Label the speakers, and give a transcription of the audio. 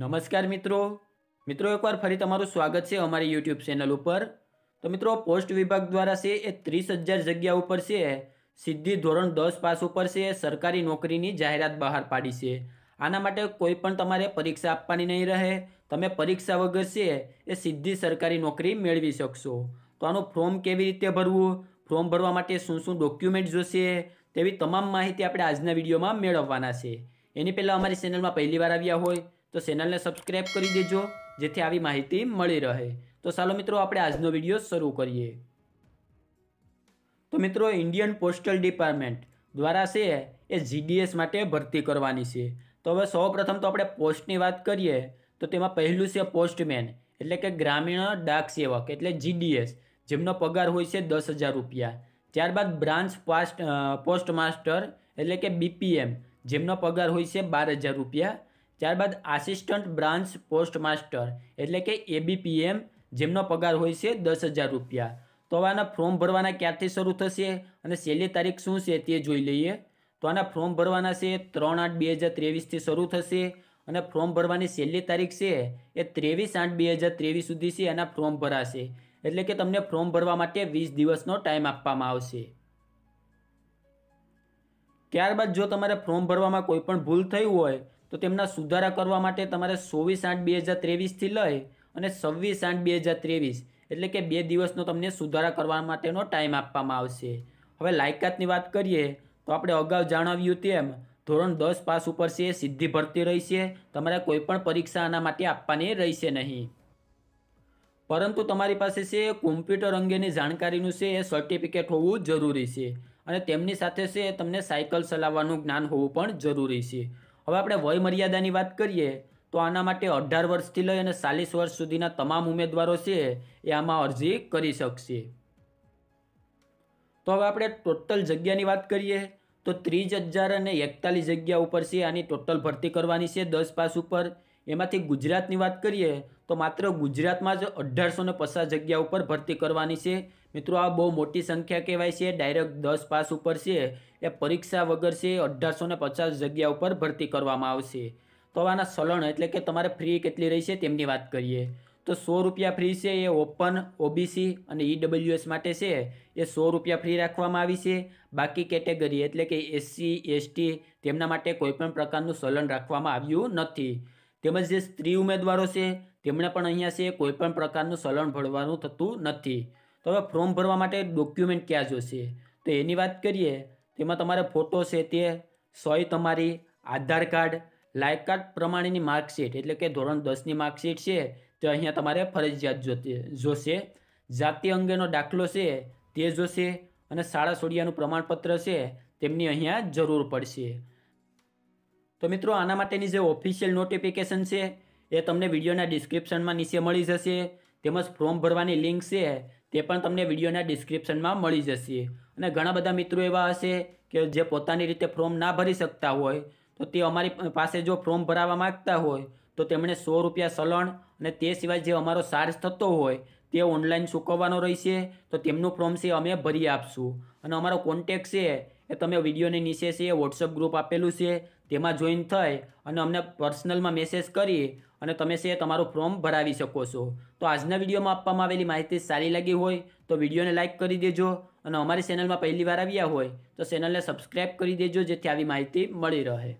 Speaker 1: નમસ્કાર મિત્રો મિત્રો એકવાર ફરી તમારું સ્વાગત છે અમારી યુટ્યુબ ચેનલ ઉપર તો મિત્રો પોસ્ટ વિભાગ દ્વારા છે એ ત્રીસ હજાર જગ્યા ઉપર છે સીધી ધોરણ દસ પાસ ઉપર છે સરકારી નોકરીની જાહેરાત બહાર પાડી છે આના માટે કોઈ પણ તમારે પરીક્ષા આપવાની નહીં રહે તમે પરીક્ષા વગર છે એ સીધી સરકારી નોકરી મેળવી શકશો તો આનું ફોર્મ કેવી રીતે ભરવું ફોર્મ ભરવા માટે શું શું ડોક્યુમેન્ટ જોશે તેવી તમામ માહિતી આપણે આજના વિડીયોમાં મેળવવાના છે એની પહેલાં અમારી ચેનલમાં પહેલીવાર આવ્યા હોય તો ચેનલને સબસ્ક્રાઈબ કરી દેજો જેથી આવી માહિતી મળી રહે તો ચાલો મિત્રો આપણે આજનો વિડીયો શરૂ કરીએ તો મિત્રો ઇન્ડિયન પોસ્ટલ ડિપાર્ટમેન્ટ દ્વારા છે એ જીડીએસ માટે ભરતી કરવાની છે તો હવે સૌપ્રથમ તો આપણે પોસ્ટની વાત કરીએ તો તેમાં પહેલું છે પોસ્ટમેન એટલે કે ગ્રામીણ ડાક સેવક એટલે જીડીએસ જેમનો પગાર હોય છે દસ હજાર રૂપિયા ત્યારબાદ બ્રાન્ચ પાસ્ટ પોસ્ટ માસ્ટર એટલે કે બીપીએમ જેમનો પગાર હોય છે બાર હજાર રૂપિયા ત્યારબાદ આસિસ્ટન્ટ બ્રાન્ચ પોસ્ટ માસ્ટર એટલે કે એબીપીએમ જેમનો પગાર હોય છે દસ હજાર રૂપિયા તો આના ફોર્મ ભરવાના ક્યારથી શરૂ થશે અને છેલ્લી તારીખ શું છે તે જોઈ લઈએ તો આના ફોર્મ ભરવાના છે ત્રણ આઠ બે હજાર ત્રેવીસથી શરૂ થશે અને ફોર્મ ભરવાની છેલ્લી તારીખ છે એ ત્રેવીસ આઠ બે હજાર ત્રેવીસ સુધી છે એના ફોર્મ ભરાશે એટલે કે તમને ફોર્મ ભરવા માટે વીસ દિવસનો ટાઈમ આપવામાં આવશે ત્યારબાદ જો તમારે ફોર્મ ભરવામાં કોઈ પણ ભૂલ થઈ હોય તો તેમના સુધારા કરવા માટે તમારે ચોવીસ આઠ બે હજાર ત્રેવીસથી લઈ અને છવ્વીસ આઠ બે હજાર ત્રેવીસ એટલે કે બે દિવસનો તમને સુધારા કરવા માટેનો ટાઈમ આપવામાં આવશે હવે લાયકાતની વાત કરીએ તો આપણે અગાઉ જણાવ્યું તેમ ધોરણ દસ પાસ ઉપર છે સીધી ભરતી રહેશે તમારે કોઈ પણ પરીક્ષા આના માટે આપવાની રહેશે નહીં પરંતુ તમારી પાસે છે કોમ્પ્યુટર અંગેની જાણકારીનું છે એ સર્ટિફિકેટ હોવું જરૂરી છે અને તેમની સાથે છે તમને સાયકલ ચલાવવાનું જ્ઞાન હોવું પણ જરૂરી છે હવે આપણે વય મર્યાદાની વાત કરીએ તો આના માટે અઢાર વર્ષથી લઈ અને ચાલીસ વર્ષ સુધીના તમામ ઉમેદવારો છે એ આમાં અરજી કરી શકશે તો હવે આપણે ટોટલ જગ્યાની વાત કરીએ તો ત્રીસ હજાર અને એકતાલીસ જગ્યા ઉપર છે આની ટોટલ ભરતી કરવાની છે દસ પાસ ઉપર એમાંથી ગુજરાતની વાત કરીએ તો માત્ર ગુજરાતમાં જ અઢારસો ને પચાસ જગ્યા ઉપર ભરતી કરવાની છે મિત્રો આ બહુ મોટી સંખ્યા કહેવાય છે ડાયરેક્ટ દસ પાસ ઉપર છે એ પરીક્ષા વગર છે અઢારસો ને પચાસ જગ્યા ઉપર ભરતી કરવામાં આવશે તો આના સલણ એટલે કે તમારે ફ્રી કેટલી રહેશે તેમની વાત કરીએ તો સો રૂપિયા ફ્રી છે એ ઓપન ઓબીસી અને ઈડબ્લ્યુએસ e માટે છે એ સો રૂપિયા ફ્રી રાખવામાં આવી છે બાકી કેટેગરી એટલે કે એસસી એસટી તેમના માટે કોઈપણ પ્રકારનું સલણ રાખવામાં આવ્યું નથી તેમજ જે સ્ત્રી ઉમેદવારો છે તેમણે પણ અહીંયા છે કોઈપણ પ્રકારનું સલણ ભરવાનું થતું નથી તો હવે ફોર્મ ભરવા માટે ડોક્યુમેન્ટ ક્યાં જોશે તો એની વાત કરીએ તેમાં તમારે ફોટો છે તે સોય તમારી આધાર કાર્ડ લાયક કાર્ડ પ્રમાણેની માર્કશીટ એટલે કે ધોરણ દસની માર્કશીટ છે તો અહીંયા તમારે ફરજિયાત જોતે જોશે જાતિ અંગેનો દાખલો છે તે જોશે અને શાળા સોડિયાનું પ્રમાણપત્ર છે તેમની અહીંયા જરૂર પડશે તો મિત્રો આના માટેની જે ઓફિશિયલ નોટિફિકેશન છે એ તમને વિડીયોના ડિસ્ક્રિપ્શનમાં નીચે મળી જશે તેમજ ફોર્મ ભરવાની લિંક છે તે પણ તમને વિડીયોના ડિસ્ક્રિપ્શનમાં મળી જશે અને ઘણા બધા મિત્રો એવા હશે કે જે પોતાની રીતે ફોર્મ ના ભરી શકતા હોય તો તે અમારી પાસે જો ફોર્મ ભરાવવા માગતા હોય તો તેમણે સો રૂપિયા સલણ અને તે સિવાય જે અમારો ચાર્જ થતો હોય તે ઓનલાઈન ચૂકવવાનો રહેશે તો તેમનું ફોર્મ છે અમે ભરી આપશું અને અમારો કોન્ટેક છે એ તમે વિડીયોની નીચે છે વોટ્સઅપ ગ્રુપ આપેલું છે તેમાં જોઈન થાય અને અમને પર્સનલમાં મેસેજ કરી અને તમે છે તમારું ફોર્મ ભરાવી શકો છો તો આજના વિડીયોમાં આપવામાં આવેલી માહિતી સારી લાગી હોય તો વિડીયોને લાઇક કરી દેજો અને અમારી ચેનલમાં પહેલી વાર આવ્યા હોય તો ચેનલને સબસ્ક્રાઈબ કરી દેજો જેથી આવી માહિતી મળી રહે